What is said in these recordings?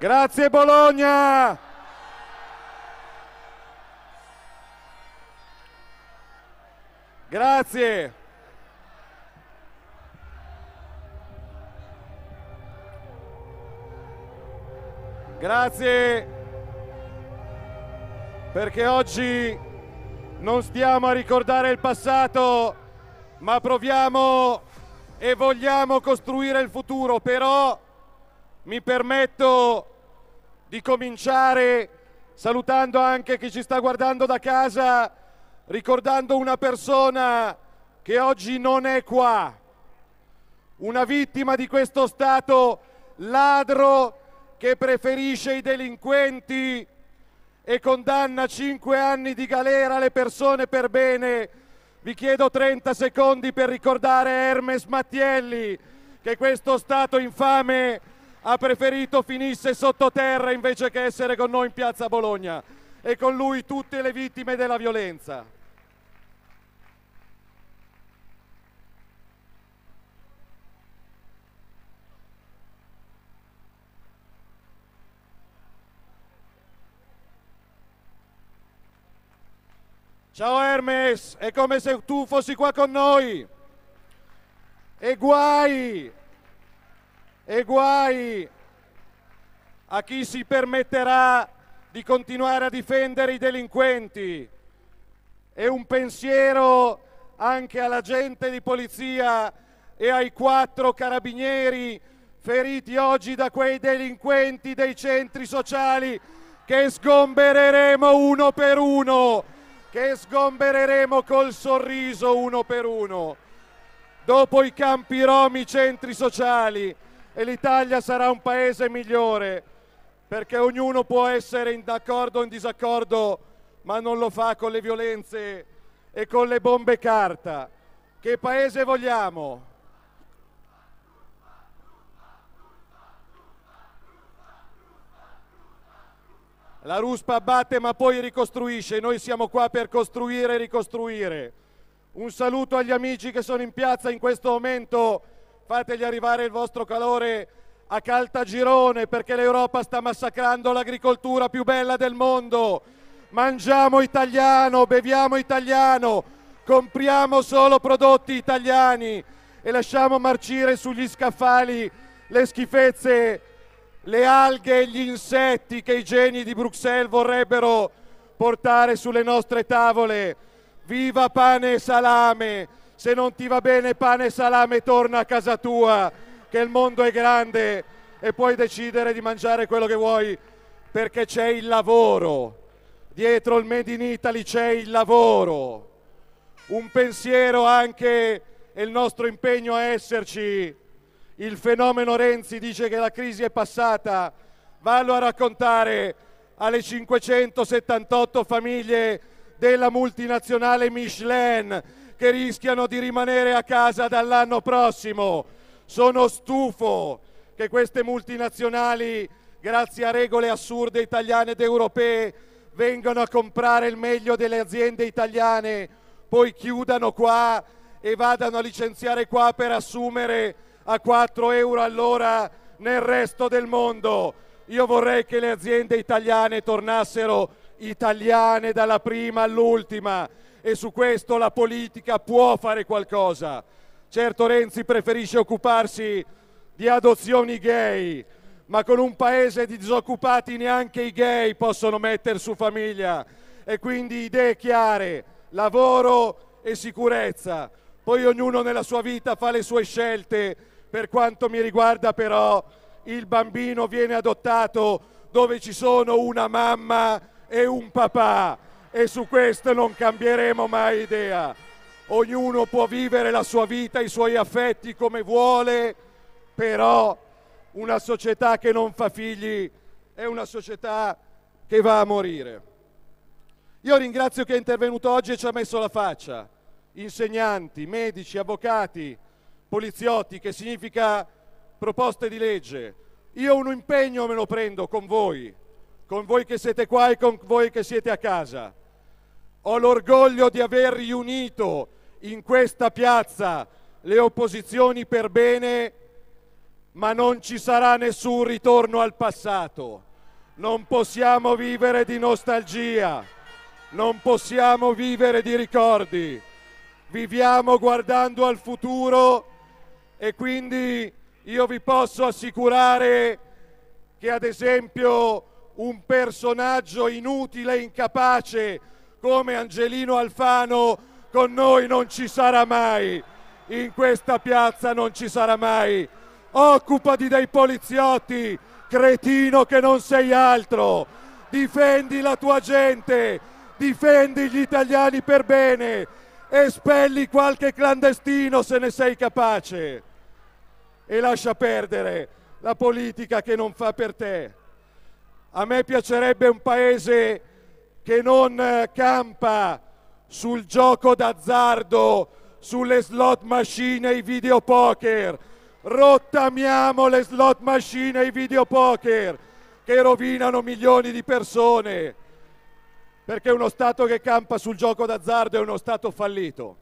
Grazie Bologna! Grazie! Grazie! Perché oggi non stiamo a ricordare il passato, ma proviamo e vogliamo costruire il futuro, però mi permetto di cominciare salutando anche chi ci sta guardando da casa, ricordando una persona che oggi non è qua, una vittima di questo Stato ladro che preferisce i delinquenti e condanna a 5 anni di galera le persone per bene. Vi chiedo 30 secondi per ricordare Hermes Mattielli che questo Stato infame ha preferito finisse sottoterra invece che essere con noi in piazza Bologna e con lui tutte le vittime della violenza. Ciao Hermes, è come se tu fossi qua con noi. E guai, e guai a chi si permetterà di continuare a difendere i delinquenti e un pensiero anche alla gente di polizia e ai quattro carabinieri feriti oggi da quei delinquenti dei centri sociali che sgombereremo uno per uno, che sgombereremo col sorriso uno per uno. Dopo i campi rom, i centri sociali, e l'Italia sarà un paese migliore perché ognuno può essere in d'accordo o in disaccordo, ma non lo fa con le violenze e con le bombe carta. Che paese vogliamo? La ruspa abbatte ma poi ricostruisce, noi siamo qua per costruire e ricostruire. Un saluto agli amici che sono in piazza in questo momento fategli arrivare il vostro calore a Caltagirone perché l'Europa sta massacrando l'agricoltura più bella del mondo. Mangiamo italiano, beviamo italiano, compriamo solo prodotti italiani e lasciamo marcire sugli scaffali le schifezze, le alghe e gli insetti che i geni di Bruxelles vorrebbero portare sulle nostre tavole. Viva pane e salame! se non ti va bene pane e salame torna a casa tua, che il mondo è grande e puoi decidere di mangiare quello che vuoi perché c'è il lavoro. Dietro il Made in Italy c'è il lavoro. Un pensiero anche e il nostro impegno a esserci. Il fenomeno Renzi dice che la crisi è passata. Vallo a raccontare alle 578 famiglie della multinazionale Michelin che rischiano di rimanere a casa dall'anno prossimo. Sono stufo che queste multinazionali, grazie a regole assurde italiane ed europee, vengano a comprare il meglio delle aziende italiane, poi chiudano qua e vadano a licenziare qua per assumere a 4 euro all'ora nel resto del mondo. Io vorrei che le aziende italiane tornassero italiane dalla prima all'ultima e su questo la politica può fare qualcosa. Certo Renzi preferisce occuparsi di adozioni gay, ma con un paese di disoccupati neanche i gay possono mettere su famiglia e quindi idee chiare, lavoro e sicurezza. Poi ognuno nella sua vita fa le sue scelte, per quanto mi riguarda però il bambino viene adottato dove ci sono una mamma e un papà e su questo non cambieremo mai idea. Ognuno può vivere la sua vita, i suoi affetti come vuole, però una società che non fa figli è una società che va a morire. Io ringrazio chi è intervenuto oggi e ci ha messo la faccia, insegnanti, medici, avvocati, poliziotti, che significa proposte di legge. Io un impegno me lo prendo con voi, con voi che siete qua e con voi che siete a casa ho l'orgoglio di aver riunito in questa piazza le opposizioni per bene, ma non ci sarà nessun ritorno al passato. Non possiamo vivere di nostalgia, non possiamo vivere di ricordi. Viviamo guardando al futuro e quindi io vi posso assicurare che ad esempio un personaggio inutile, e incapace, come Angelino Alfano con noi non ci sarà mai, in questa piazza non ci sarà mai. Occupati dei poliziotti, cretino che non sei altro, difendi la tua gente, difendi gli italiani per bene, espelli qualche clandestino se ne sei capace e lascia perdere la politica che non fa per te. A me piacerebbe un paese che non eh, campa sul gioco d'azzardo, sulle slot machine e i videopoker. Rottamiamo le slot machine e i videopoker che rovinano milioni di persone. Perché uno Stato che campa sul gioco d'azzardo è uno Stato fallito.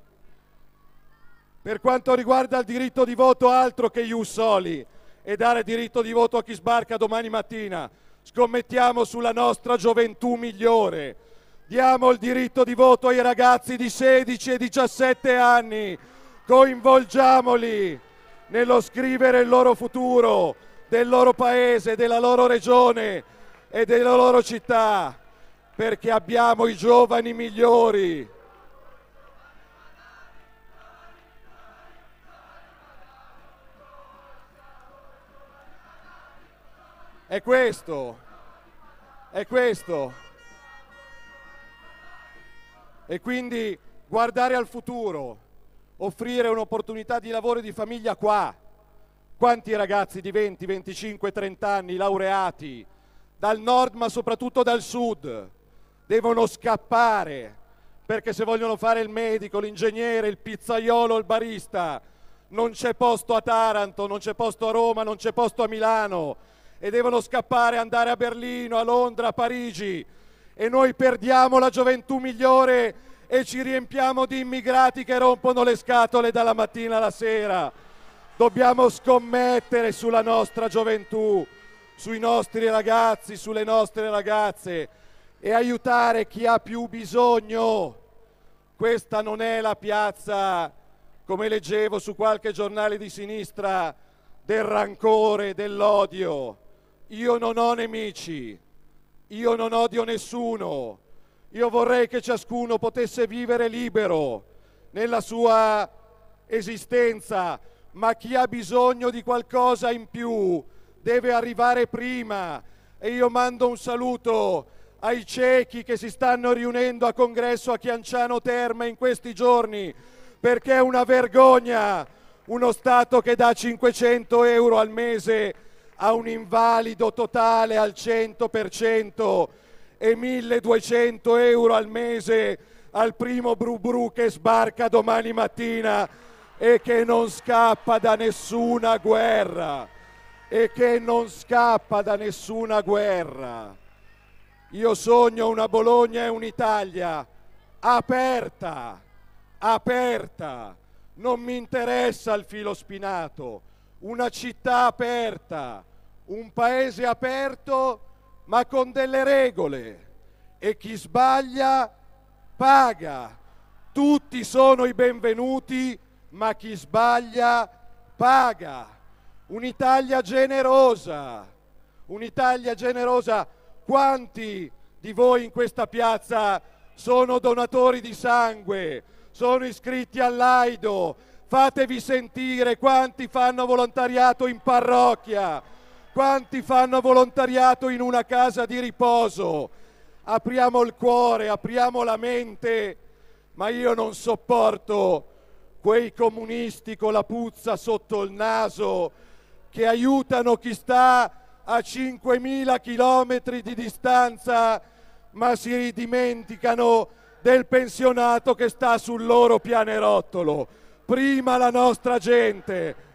Per quanto riguarda il diritto di voto, altro che ius soli e dare diritto di voto a chi sbarca domani mattina. Scommettiamo sulla nostra gioventù migliore. Diamo il diritto di voto ai ragazzi di 16 e 17 anni. Coinvolgiamoli nello scrivere il loro futuro, del loro paese, della loro regione e della loro città, perché abbiamo i giovani migliori. È questo. È questo. E quindi guardare al futuro, offrire un'opportunità di lavoro e di famiglia qua. Quanti ragazzi di 20, 25, 30 anni laureati dal nord ma soprattutto dal sud devono scappare perché se vogliono fare il medico, l'ingegnere, il pizzaiolo, il barista, non c'è posto a Taranto, non c'è posto a Roma, non c'è posto a Milano, e devono scappare, andare a Berlino, a Londra, a Parigi e noi perdiamo la gioventù migliore e ci riempiamo di immigrati che rompono le scatole dalla mattina alla sera. Dobbiamo scommettere sulla nostra gioventù, sui nostri ragazzi, sulle nostre ragazze e aiutare chi ha più bisogno. Questa non è la piazza, come leggevo su qualche giornale di sinistra, del rancore, dell'odio. Io non ho nemici, io non odio nessuno, io vorrei che ciascuno potesse vivere libero nella sua esistenza, ma chi ha bisogno di qualcosa in più deve arrivare prima e io mando un saluto ai ciechi che si stanno riunendo a congresso a Chianciano Terme in questi giorni, perché è una vergogna uno Stato che dà 500 euro al mese a un invalido totale al 100% e 1200 euro al mese al primo brubru che sbarca domani mattina e che non scappa da nessuna guerra e che non scappa da nessuna guerra. Io sogno una Bologna e un'Italia aperta, aperta. Non mi interessa il filo spinato una città aperta, un paese aperto ma con delle regole e chi sbaglia paga. Tutti sono i benvenuti ma chi sbaglia paga. Un'Italia generosa, un'Italia generosa. Quanti di voi in questa piazza sono donatori di sangue, sono iscritti all'AIDO, Fatevi sentire quanti fanno volontariato in parrocchia, quanti fanno volontariato in una casa di riposo. Apriamo il cuore, apriamo la mente, ma io non sopporto quei comunisti con la puzza sotto il naso che aiutano chi sta a 5.000 chilometri di distanza, ma si dimenticano del pensionato che sta sul loro pianerottolo prima la nostra gente.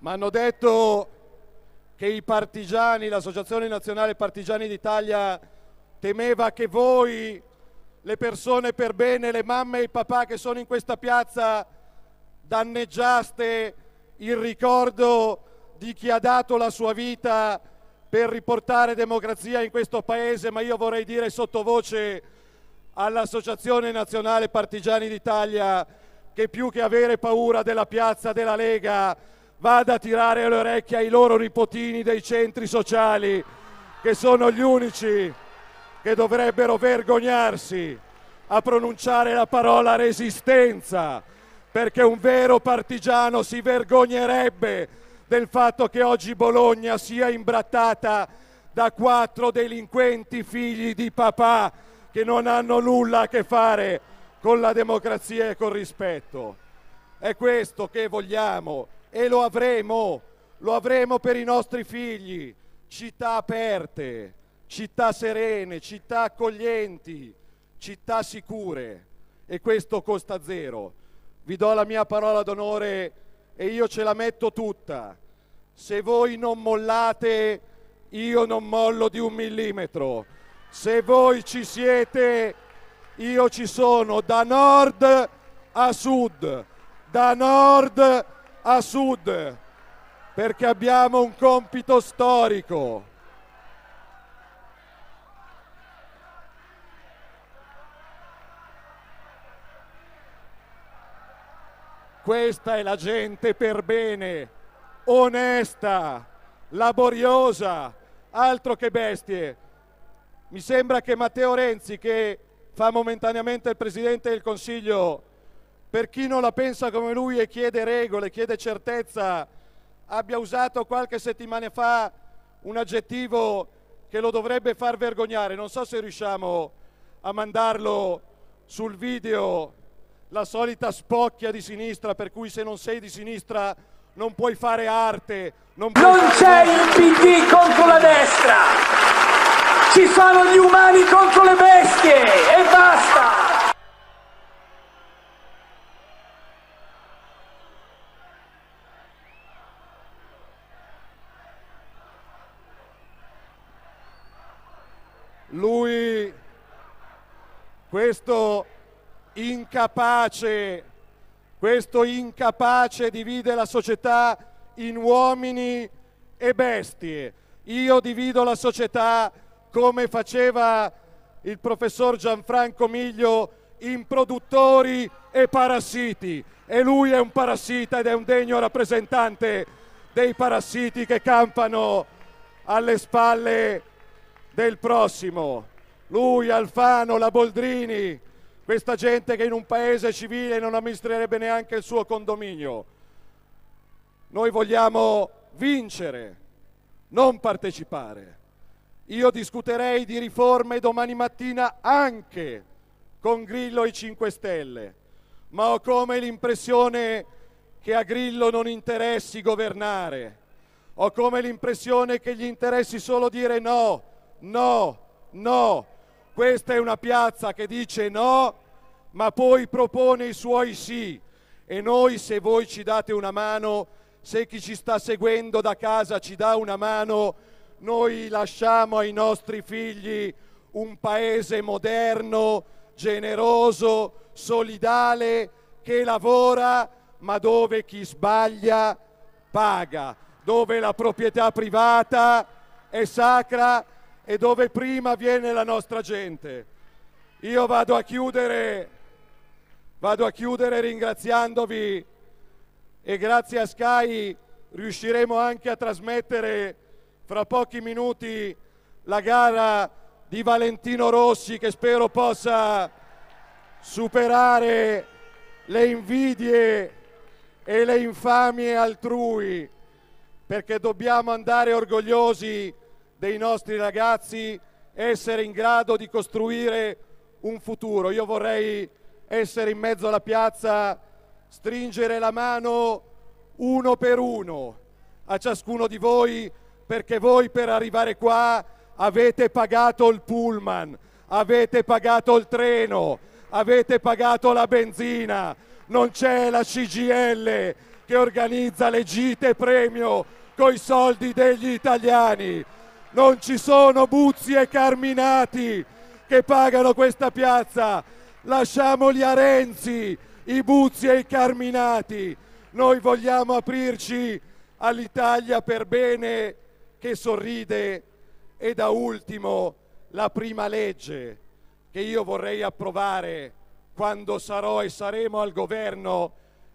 Mi hanno detto che i partigiani, l'Associazione Nazionale Partigiani d'Italia temeva che voi, le persone per bene, le mamme e i papà che sono in questa piazza, danneggiaste il ricordo di chi ha dato la sua vita per riportare democrazia in questo Paese, ma io vorrei dire sottovoce all'Associazione Nazionale Partigiani d'Italia che più che avere paura della piazza della Lega vada a tirare le orecchie ai loro nipotini dei centri sociali, che sono gli unici che dovrebbero vergognarsi a pronunciare la parola resistenza, perché un vero partigiano si vergognerebbe del fatto che oggi Bologna sia imbrattata da quattro delinquenti figli di papà che non hanno nulla a che fare con la democrazia e col rispetto. È questo che vogliamo e lo avremo, lo avremo per i nostri figli, città aperte città serene, città accoglienti, città sicure e questo costa zero. Vi do la mia parola d'onore e io ce la metto tutta. Se voi non mollate, io non mollo di un millimetro. Se voi ci siete, io ci sono da nord a sud, da nord a sud, perché abbiamo un compito storico Questa è la gente per bene, onesta, laboriosa, altro che bestie. Mi sembra che Matteo Renzi, che fa momentaneamente il Presidente del Consiglio, per chi non la pensa come lui e chiede regole, chiede certezza, abbia usato qualche settimana fa un aggettivo che lo dovrebbe far vergognare. Non so se riusciamo a mandarlo sul video la solita spocchia di sinistra per cui se non sei di sinistra non puoi fare arte. Non, non c'è il PD contro la destra, ci sono gli umani contro le bestie e basta. Lui, questo incapace, questo incapace divide la società in uomini e bestie. Io divido la società come faceva il professor Gianfranco Miglio in produttori e parassiti e lui è un parassita ed è un degno rappresentante dei parassiti che campano alle spalle del prossimo. Lui, Alfano, la Boldrini, questa gente che in un paese civile non amministrerebbe neanche il suo condominio. Noi vogliamo vincere, non partecipare. Io discuterei di riforme domani mattina anche con Grillo e 5 Stelle, ma ho come l'impressione che a Grillo non interessi governare, ho come l'impressione che gli interessi solo dire no, no, no questa è una piazza che dice no, ma poi propone i suoi sì. E noi, se voi ci date una mano, se chi ci sta seguendo da casa ci dà una mano, noi lasciamo ai nostri figli un paese moderno, generoso, solidale, che lavora, ma dove chi sbaglia paga, dove la proprietà privata è sacra e dove prima viene la nostra gente. Io vado a chiudere, vado a chiudere ringraziandovi e grazie a Sky riusciremo anche a trasmettere fra pochi minuti la gara di Valentino Rossi che spero possa superare le invidie e le infamie altrui perché dobbiamo andare orgogliosi dei nostri ragazzi essere in grado di costruire un futuro. Io vorrei essere in mezzo alla piazza, stringere la mano uno per uno a ciascuno di voi perché voi per arrivare qua avete pagato il pullman, avete pagato il treno, avete pagato la benzina, non c'è la CGL che organizza le gite premio coi soldi degli italiani non ci sono Buzzi e Carminati che pagano questa piazza, lasciamoli a Renzi, i Buzzi e i Carminati, noi vogliamo aprirci all'Italia per bene che sorride e da ultimo la prima legge che io vorrei approvare quando sarò e saremo al governo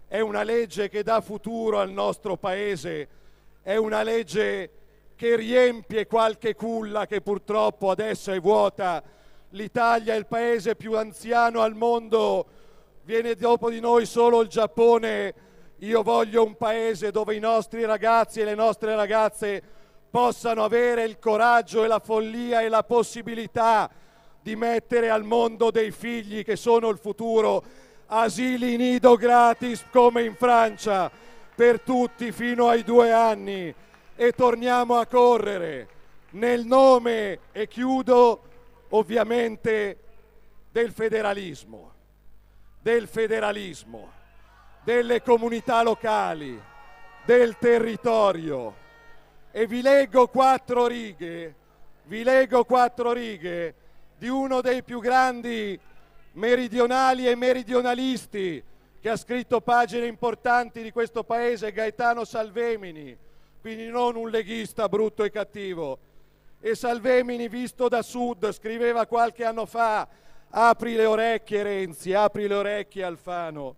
è una legge che dà futuro al nostro Paese, è una legge che riempie qualche culla che purtroppo adesso è vuota. L'Italia è il paese più anziano al mondo, viene dopo di noi solo il Giappone. Io voglio un paese dove i nostri ragazzi e le nostre ragazze possano avere il coraggio e la follia e la possibilità di mettere al mondo dei figli che sono il futuro, asili nido gratis come in Francia per tutti fino ai due anni e torniamo a correre nel nome, e chiudo, ovviamente del federalismo, del federalismo, delle comunità locali, del territorio. E vi leggo quattro righe, vi leggo quattro righe di uno dei più grandi meridionali e meridionalisti che ha scritto pagine importanti di questo paese, Gaetano Salvemini quindi non un leghista brutto e cattivo. E Salvemini, visto da sud, scriveva qualche anno fa, apri le orecchie Renzi, apri le orecchie Alfano,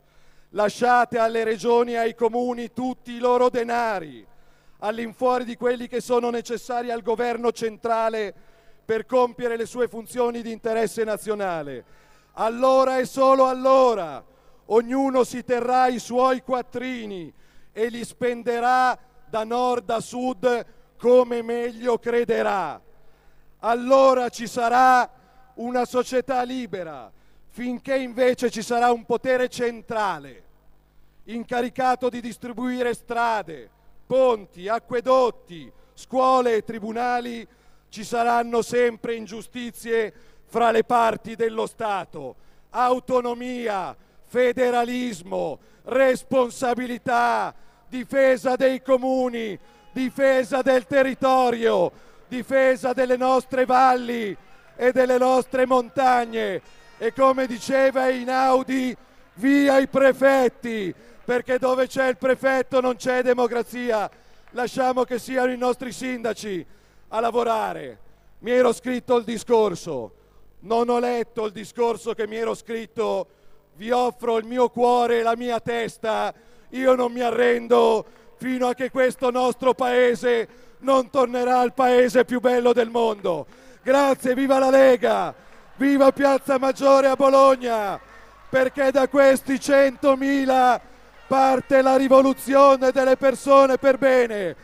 lasciate alle regioni e ai comuni tutti i loro denari, all'infuori di quelli che sono necessari al governo centrale per compiere le sue funzioni di interesse nazionale. Allora e solo allora ognuno si terrà i suoi quattrini e li spenderà da nord a sud come meglio crederà. Allora ci sarà una società libera, finché invece ci sarà un potere centrale incaricato di distribuire strade, ponti, acquedotti, scuole e tribunali, ci saranno sempre ingiustizie fra le parti dello Stato. Autonomia, federalismo, responsabilità, difesa dei comuni, difesa del territorio, difesa delle nostre valli e delle nostre montagne e come diceva Inaudi via i prefetti, perché dove c'è il prefetto non c'è democrazia, lasciamo che siano i nostri sindaci a lavorare. Mi ero scritto il discorso, non ho letto il discorso che mi ero scritto, vi offro il mio cuore e la mia testa io non mi arrendo fino a che questo nostro paese non tornerà il paese più bello del mondo. Grazie, viva la Lega, viva Piazza Maggiore a Bologna, perché da questi 100.000 parte la rivoluzione delle persone per bene.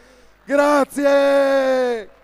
Grazie!